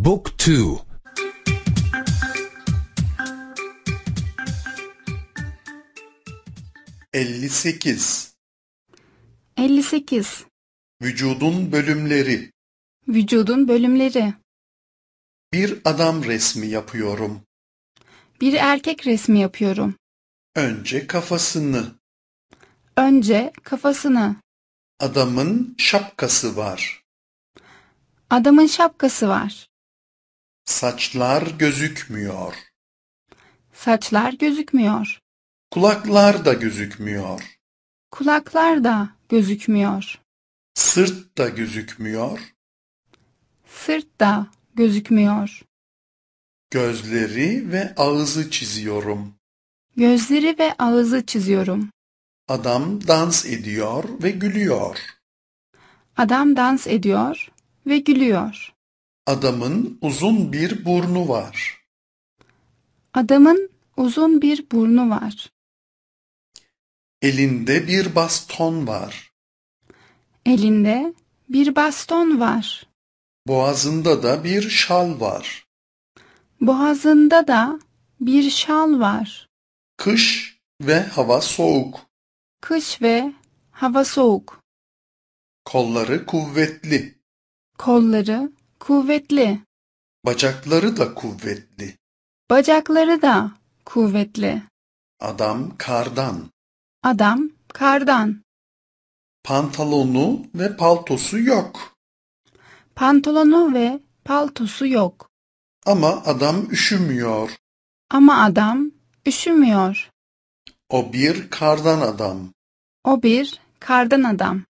Book 2 58 58 Vücudun bölümleri Vücudun bölümleri Bir adam resmi yapıyorum. Bir erkek resmi yapıyorum. Önce kafasını. Önce kafasını. Adamın şapkası var. Adamın şapkası var. Saçlar gözükmüyor. Saçlar gözükmüyor. Kulaklar da gözükmüyor. Kulaklar da gözükmüyor. Sırt da gözükmüyor. Sırt da gözükmüyor. Gözleri ve ağzı çiziyorum. Gözleri ve ağzı çiziyorum. Adam dans ediyor ve gülüyor. Adam dans ediyor ve gülüyor. Adamın uzun bir burnu var. Adamın uzun bir burnu var. Elinde bir baston var. Elinde bir baston var. Boğazında da bir şal var. Boğazında da bir şal var. Kış ve hava soğuk. Kış ve hava soğuk. Kolları kuvvetli. Kolları kuvvetli. Bacakları da kuvvetli. Bacakları da kuvvetli. Adam kardan. Adam kardan. Pantolonu ve paltosu yok. Pantolonu ve paltosu yok. Ama adam üşümüyor. Ama adam üşümüyor. O bir kardan adam. O bir kardan adam.